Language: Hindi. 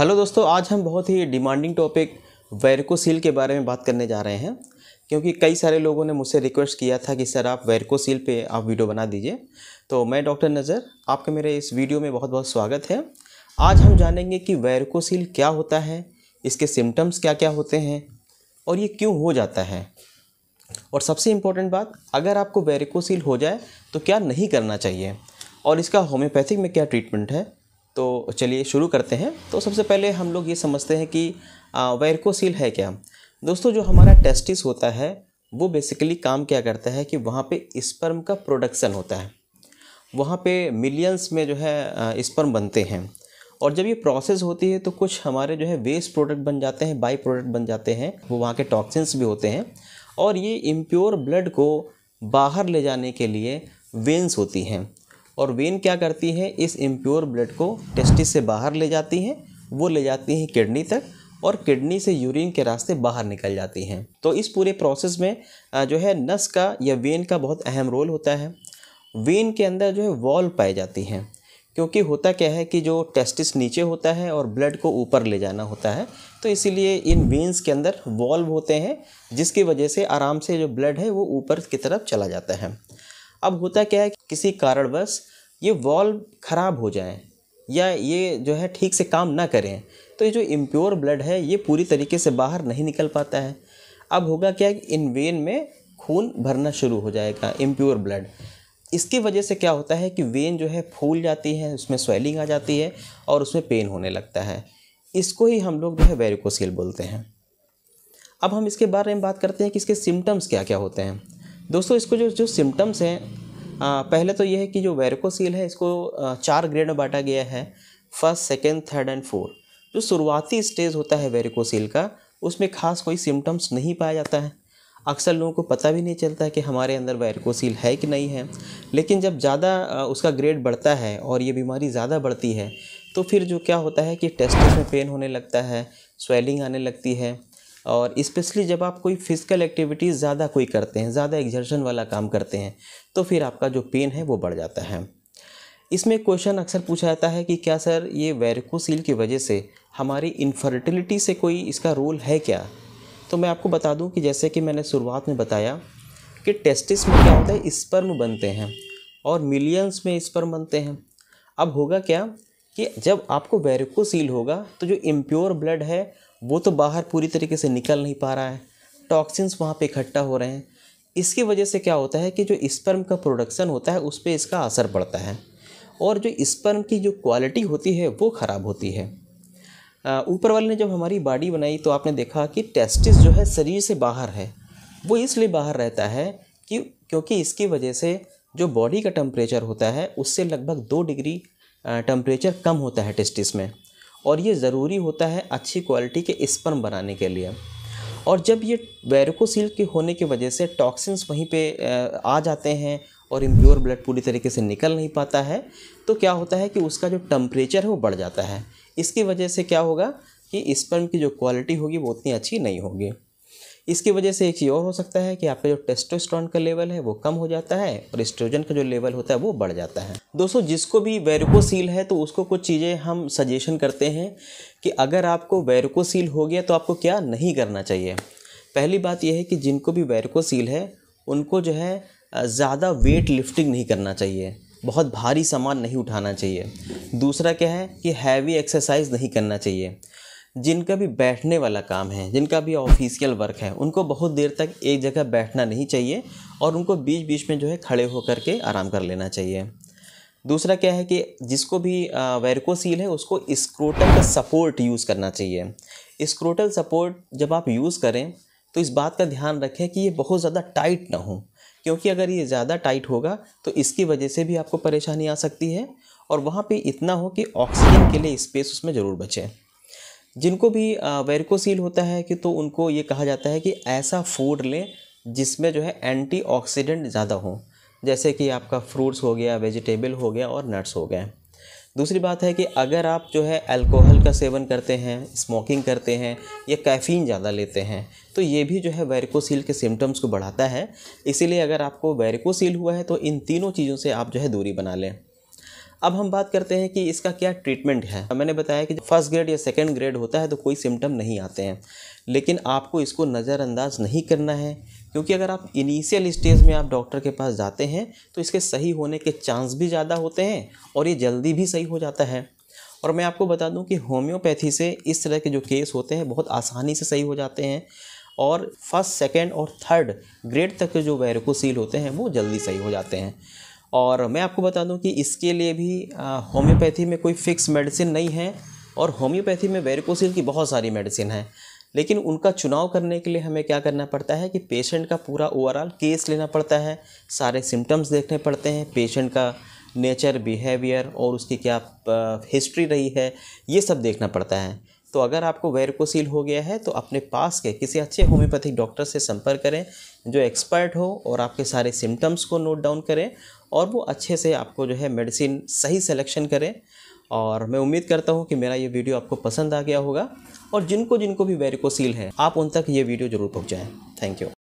हेलो दोस्तों आज हम बहुत ही डिमांडिंग टॉपिक वेरकोसील के बारे में बात करने जा रहे हैं क्योंकि कई सारे लोगों ने मुझसे रिक्वेस्ट किया था कि सर आप वेरकोसील पे आप वीडियो बना दीजिए तो मैं डॉक्टर नज़र आपके मेरे इस वीडियो में बहुत बहुत स्वागत है आज हम जानेंगे कि वेरकोसील क्या होता है इसके सिम्टम्स क्या क्या होते हैं और ये क्यों हो जाता है और सबसे इम्पोर्टेंट बात अगर आपको वेरकोसील हो जाए तो क्या नहीं करना चाहिए और इसका होम्योपैथिक में क्या ट्रीटमेंट है तो चलिए शुरू करते हैं तो सबसे पहले हम लोग ये समझते हैं कि वैरकोसील है क्या दोस्तों जो हमारा टेस्टिस होता है वो बेसिकली काम क्या करता है कि वहाँ पे स्पर्म का प्रोडक्शन होता है वहाँ पे मिलियंस में जो है स्पर्म बनते हैं और जब ये प्रोसेस होती है तो कुछ हमारे जो है वेस्ट प्रोडक्ट बन जाते हैं बाई प्रोडक्ट बन जाते हैं वो वहाँ के टॉक्सिन्स भी होते हैं और ये इम्प्योर ब्लड को बाहर ले जाने के लिए वेंस होती हैं और वेन क्या करती है इस इम्प्योर ब्लड को टेस्टिस से बाहर ले जाती हैं वो ले जाती हैं किडनी तक और किडनी से यूरिन के रास्ते बाहर निकल जाती हैं तो इस पूरे प्रोसेस में जो है नस का या वेन का बहुत अहम रोल होता है वेन के अंदर जो है वॉल पाई जाती हैं क्योंकि होता क्या है कि जो टेस्टिस नीचे होता है और ब्लड को ऊपर ले जाना होता है तो इसीलिए इन वेन्स के अंदर वॉल्व होते हैं जिसकी वजह से आराम से जो ब्लड है वो ऊपर की तरफ चला जाता है अब होता क्या है किसी कारणवश ये वॉल्व ख़राब हो जाए या ये जो है ठीक से काम ना करें तो ये जो इम्प्योर ब्लड है ये पूरी तरीके से बाहर नहीं निकल पाता है अब होगा क्या कि इन वेन में खून भरना शुरू हो जाएगा इम्प्योर ब्लड इसकी वजह से क्या होता है कि वेन जो है फूल जाती है उसमें स्वेलिंग आ जाती है और उसमें पेन होने लगता है इसको ही हम लोग जो है वेरिकोसील बोलते हैं अब हम इसके बारे में बात करते हैं कि इसके सिम्टम्स क्या क्या होते हैं दोस्तों इसको जो जो सिम्टम्स हैं पहले तो यह है कि जो वेरकोसील है इसको चार ग्रेड में बांटा गया है first second third and fourth जो शुरुआती स्टेज होता है वेरिकोसील का उसमें खास कोई सिम्टम्स नहीं पाया जाता है अक्सर लोगों को पता भी नहीं चलता है कि हमारे अंदर वेरिकोसील है कि नहीं है लेकिन जब ज़्यादा उसका ग्रेड बढ़ता है और ये बीमारी ज़्यादा बढ़ती है तो फिर जो क्या होता है कि टेस्टिस में पेन होने लगता है स्वेलिंग आने लगती है और इस्पेशली जब आप कोई फिजिकल एक्टिविटीज़ ज़्यादा कोई करते हैं ज़्यादा एग्जर्शन वाला काम करते हैं तो फिर आपका जो पेन है वो बढ़ जाता है इसमें क्वेश्चन अक्सर पूछा जाता है कि क्या सर ये वेरिकोसील की वजह से हमारी इनफर्टिलिटी से कोई इसका रोल है क्या तो मैं आपको बता दूं कि जैसे कि मैंने शुरुआत में बताया कि टेस्टिस में क्या होता है स्पर्म बनते हैं और मिलियंस में स्पर्म बनते हैं अब होगा क्या कि जब आपको वेरिकोसील होगा तो जो इम्प्योर ब्लड है वो तो बाहर पूरी तरीके से निकल नहीं पा रहा है टॉक्सिन्स वहाँ पे इकट्ठा हो रहे हैं इसकी वजह से क्या होता है कि जो स्पर्म का प्रोडक्शन होता है उस पर इसका असर पड़ता है और जो स्पर्म की जो क्वालिटी होती है वो ख़राब होती है ऊपर वाले ने जब हमारी बॉडी बनाई तो आपने देखा कि टेस्टिस जो है शरीर से बाहर है वो इसलिए बाहर रहता है कि क्योंकि इसकी वजह से जो बॉडी का टेम्परेचर होता है उससे लगभग दो डिग्री टेम्परेचर कम होता है टेस्टिस में और ये ज़रूरी होता है अच्छी क्वालिटी के स्पर्म बनाने के लिए और जब ये वेरिकोसील के होने की वजह से टॉक्सिन्स वहीं पे आ जाते हैं और इम्प्योर ब्लड पूरी तरीके से निकल नहीं पाता है तो क्या होता है कि उसका जो टम्परेचर है वो बढ़ जाता है इसकी वजह से क्या होगा कि स्पर्म की जो क्वालिटी होगी वो उतनी अच्छी नहीं होगी इसकी वजह से एक ये और हो सकता है कि आपका जो टेस्टोस्ट्रॉन का लेवल है वो कम हो जाता है और एस्ट्रोजन का जो लेवल होता है वो बढ़ जाता है दोस्तों जिसको भी वेरिकोसील है तो उसको कुछ चीज़ें हम सजेशन करते हैं कि अगर आपको वेरिकोसील हो गया तो आपको क्या नहीं करना चाहिए पहली बात यह है कि जिनको भी वेरिकोसील है उनको जो है ज़्यादा वेट लिफ्टिंग नहीं करना चाहिए बहुत भारी सामान नहीं उठाना चाहिए दूसरा क्या है कि हैवी एक्सरसाइज नहीं करना चाहिए जिनका भी बैठने वाला काम है जिनका भी ऑफिशियल वर्क है उनको बहुत देर तक एक जगह बैठना नहीं चाहिए और उनको बीच बीच में जो है खड़े होकर के आराम कर लेना चाहिए दूसरा क्या है कि जिसको भी वेरकोसील है उसको स्क्रोटल का सपोर्ट यूज़ करना चाहिए स्क्रोटल सपोर्ट जब आप यूज़ करें तो इस बात का ध्यान रखें कि ये बहुत ज़्यादा टाइट ना हो क्योंकि अगर ये ज़्यादा टाइट होगा तो इसकी वजह से भी आपको परेशानी आ सकती है और वहाँ पे इतना हो कि ऑक्सीजन के लिए स्पेस उसमें ज़रूर बचे जिनको भी वेरिकोसील होता है कि तो उनको ये कहा जाता है कि ऐसा फूड लें जिसमें जो है एंटीऑक्सीडेंट ज़्यादा हो जैसे कि आपका फ्रूट्स हो गया वेजिटेबल हो गया और नट्स हो गए दूसरी बात है कि अगर आप जो है अल्कोहल का सेवन करते हैं स्मोकिंग करते हैं या कैफ़ीन ज़्यादा लेते हैं तो ये भी जो है वेरिकोसील के सिम्टम्स को बढ़ाता है इसीलिए अगर आपको वेरिकोसील हुआ है तो इन तीनों चीज़ों से आप जो है दूरी बना लें अब हम बात करते हैं कि इसका क्या ट्रीटमेंट है मैंने बताया कि फर्स्ट ग्रेड या सेकेंड ग्रेड होता है तो कोई सिम्टम नहीं आते हैं लेकिन आपको इसको नज़रअंदाज नहीं करना है क्योंकि अगर आप इनिशियल स्टेज में आप डॉक्टर के पास जाते हैं तो इसके सही होने के चांस भी ज़्यादा होते हैं और ये जल्दी भी सही हो जाता है और मैं आपको बता दूं कि होम्योपैथी से इस तरह के जो केस होते हैं बहुत आसानी से सही हो जाते हैं और फर्स्ट सेकेंड और थर्ड ग्रेड तक के जो वैरकोसील होते हैं वो जल्दी सही हो जाते हैं और मैं आपको बता दूं कि इसके लिए भी होम्योपैथी में कोई फिक्स मेडिसिन नहीं है और होम्योपैथी में वेरिकोसिल की बहुत सारी मेडिसिन है लेकिन उनका चुनाव करने के लिए हमें क्या करना पड़ता है कि पेशेंट का पूरा ओवरऑल केस लेना पड़ता है सारे सिम्टम्स देखने पड़ते हैं पेशेंट का नेचर बिहेवियर और उसकी क्या हिस्ट्री रही है ये सब देखना पड़ता है तो अगर आपको वेरकोसील हो गया है तो अपने पास के किसी अच्छे होम्योपैथिक डॉक्टर से संपर्क करें जो एक्सपर्ट हो और आपके सारे सिम्टम्स को नोट डाउन करें और वो अच्छे से आपको जो है मेडिसिन सही सिलेक्शन करें और मैं उम्मीद करता हूँ कि मेरा ये वीडियो आपको पसंद आ गया होगा और जिनको जिनको भी वेरिकोसील है आप उन तक ये वीडियो ज़रूर पहुँचाएँ थैंक यू